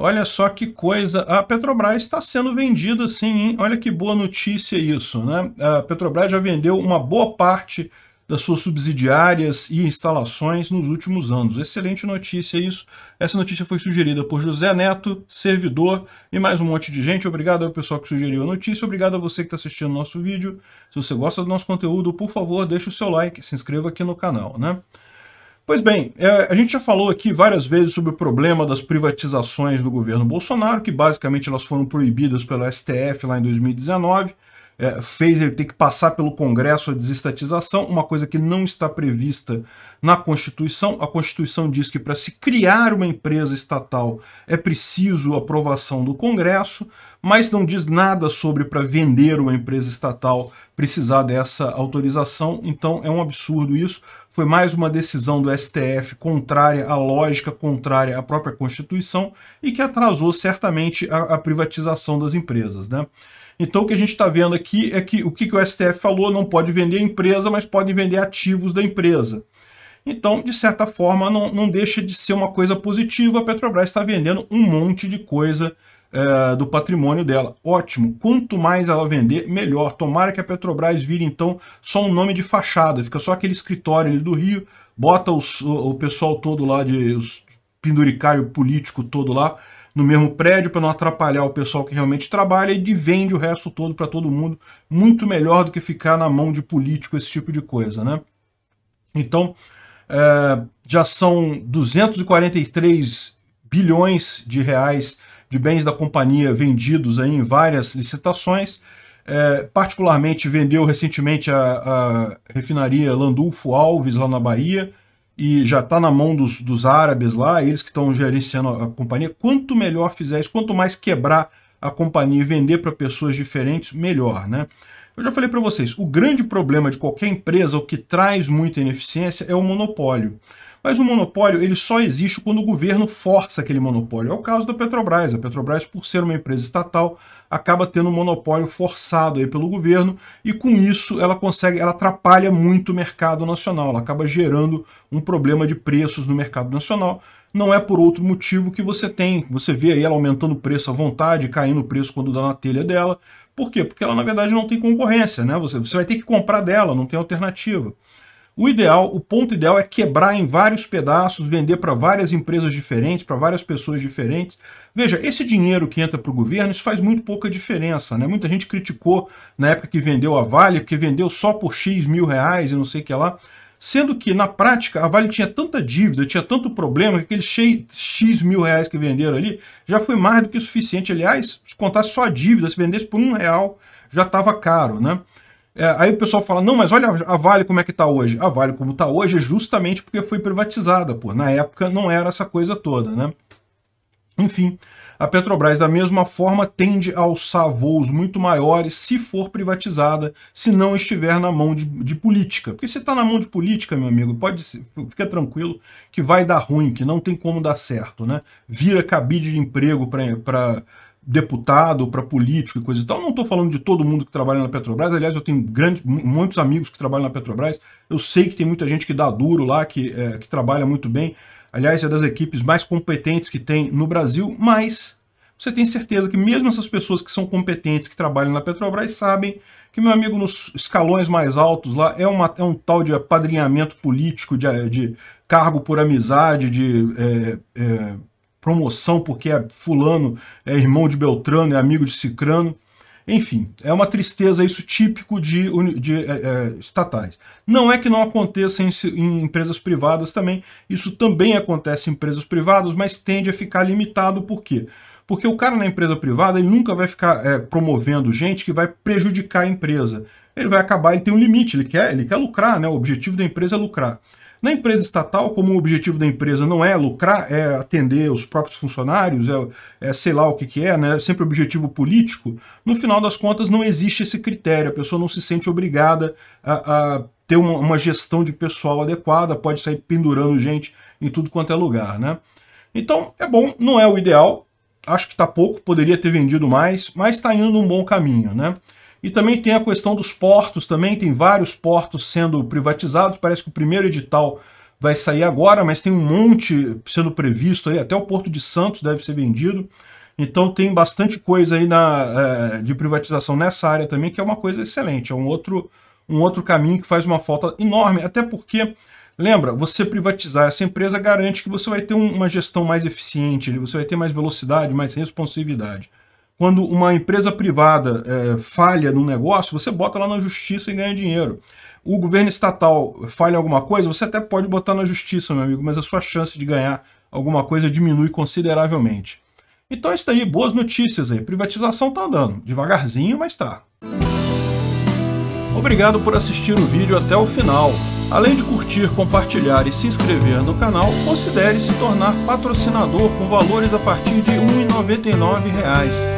Olha só que coisa, a Petrobras está sendo vendida assim, hein? olha que boa notícia isso, né? A Petrobras já vendeu uma boa parte das suas subsidiárias e instalações nos últimos anos. Excelente notícia isso. Essa notícia foi sugerida por José Neto, servidor e mais um monte de gente. Obrigado ao pessoal que sugeriu a notícia. Obrigado a você que está assistindo o nosso vídeo. Se você gosta do nosso conteúdo, por favor, deixe o seu like, se inscreva aqui no canal, né? Pois bem, é, a gente já falou aqui várias vezes sobre o problema das privatizações do governo Bolsonaro, que basicamente elas foram proibidas pelo STF lá em 2019 é, fez ele ter que passar pelo Congresso a desestatização, uma coisa que não está prevista na Constituição. A Constituição diz que para se criar uma empresa estatal é preciso aprovação do Congresso, mas não diz nada sobre para vender uma empresa estatal precisar dessa autorização, então é um absurdo isso. Foi mais uma decisão do STF contrária à lógica, contrária à própria Constituição e que atrasou certamente a, a privatização das empresas. Né? Então o que a gente está vendo aqui é que o que, o STF falou não pode vender a empresa, mas pode vender ativos da empresa. Então, de certa forma, não, não deixa de ser uma coisa positiva. A Petrobras está vendendo um monte de coisa é, do patrimônio dela. Ótimo. Quanto mais ela vender, melhor. Tomara que a Petrobras vire, então, só um nome de fachada. Fica só aquele escritório ali do Rio, bota os, o, o pessoal todo lá, de, os penduricário político todo lá, no mesmo prédio para não atrapalhar o pessoal que realmente trabalha e vende o resto todo para todo mundo, muito melhor do que ficar na mão de político esse tipo de coisa, né? Então, é, já são 243 bilhões de reais de bens da companhia vendidos aí em várias licitações, é, particularmente vendeu recentemente a, a refinaria Landulfo Alves lá na Bahia, e já está na mão dos, dos árabes lá, eles que estão gerenciando a companhia, quanto melhor fizer isso, quanto mais quebrar a companhia e vender para pessoas diferentes, melhor, né? Eu já falei para vocês, o grande problema de qualquer empresa, o que traz muita ineficiência, é o monopólio. Mas o monopólio ele só existe quando o governo força aquele monopólio. É o caso da Petrobras. A Petrobras, por ser uma empresa estatal, acaba tendo um monopólio forçado aí pelo governo e com isso ela consegue, ela atrapalha muito o mercado nacional. Ela acaba gerando um problema de preços no mercado nacional. Não é por outro motivo que você tem, você vê aí ela aumentando o preço à vontade, caindo o preço quando dá na telha dela. Por quê? Porque ela na verdade não tem concorrência, né? Você, você vai ter que comprar dela, não tem alternativa. O ideal, o ponto ideal é quebrar em vários pedaços, vender para várias empresas diferentes, para várias pessoas diferentes. Veja, esse dinheiro que entra para o governo, isso faz muito pouca diferença. Né? Muita gente criticou na época que vendeu a Vale, porque vendeu só por X mil reais e não sei o que lá. Sendo que, na prática, a Vale tinha tanta dívida, tinha tanto problema, que aqueles X mil reais que venderam ali já foi mais do que suficiente. Aliás, se contasse só a dívida, se vendesse por um real, já estava caro, né? É, aí o pessoal fala, não, mas olha a Vale como é que está hoje. A Vale como está hoje é justamente porque foi privatizada, pô. Na época não era essa coisa toda, né? Enfim, a Petrobras, da mesma forma, tende a alçar voos muito maiores se for privatizada, se não estiver na mão de, de política. Porque se está na mão de política, meu amigo, pode fica tranquilo que vai dar ruim, que não tem como dar certo. né? Vira cabide de emprego para deputado, para político e coisa e tal. não estou falando de todo mundo que trabalha na Petrobras. Aliás, eu tenho grandes, muitos amigos que trabalham na Petrobras. Eu sei que tem muita gente que dá duro lá, que, é, que trabalha muito bem. Aliás, é das equipes mais competentes que tem no Brasil, mas você tem certeza que mesmo essas pessoas que são competentes, que trabalham na Petrobras, sabem que, meu amigo, nos escalões mais altos lá é, uma, é um tal de apadrinhamento político, de, de cargo por amizade, de... É, é, promoção porque é fulano, é irmão de Beltrano, é amigo de Cicrano. Enfim, é uma tristeza isso típico de, de é, é, estatais. Não é que não aconteça em, em, empresas privadas também, isso também acontece em empresas privadas, mas tende a ficar limitado, por quê? Porque o cara na empresa privada ele nunca vai ficar é, promovendo gente que vai prejudicar a empresa. Ele vai acabar, ele tem um limite, ele quer, ele quer lucrar, né? o objetivo da empresa é lucrar. Na empresa estatal, como o objetivo da empresa não é lucrar, é atender os próprios funcionários, é, é sei lá o que, que é, né? É sempre objetivo político, no final das contas não existe esse critério, a pessoa não se sente obrigada a, a ter uma, uma, gestão de pessoal adequada, pode sair pendurando gente em tudo quanto é lugar. Né? Então é bom, não é o ideal, acho que está pouco, poderia ter vendido mais, mas está indo num bom caminho. né? E também tem a questão dos portos, também tem vários portos sendo privatizados. Parece que o primeiro edital vai sair agora, mas tem um monte sendo previsto aí, até o Porto de Santos deve ser vendido. Então tem bastante coisa aí na, eh, de privatização nessa área também, que é uma coisa excelente, é um outro, um outro caminho que faz uma falta enorme, até porque, lembra, você privatizar essa empresa garante que você vai ter uma gestão mais eficiente, você vai ter mais velocidade, mais responsividade quando uma empresa privada é, falha num negócio, você bota lá na justiça e ganha dinheiro. O governo estatal falha em alguma coisa, você até pode botar na justiça, meu amigo, mas a sua chance de ganhar alguma coisa diminui consideravelmente. Então é isso aí, boas notícias aí. Privatização tá andando, devagarzinho, mas tá. Obrigado por assistir o vídeo até o final. Além de curtir, compartilhar e se inscrever no canal, considere se tornar patrocinador com valores a partir de R$ 1,99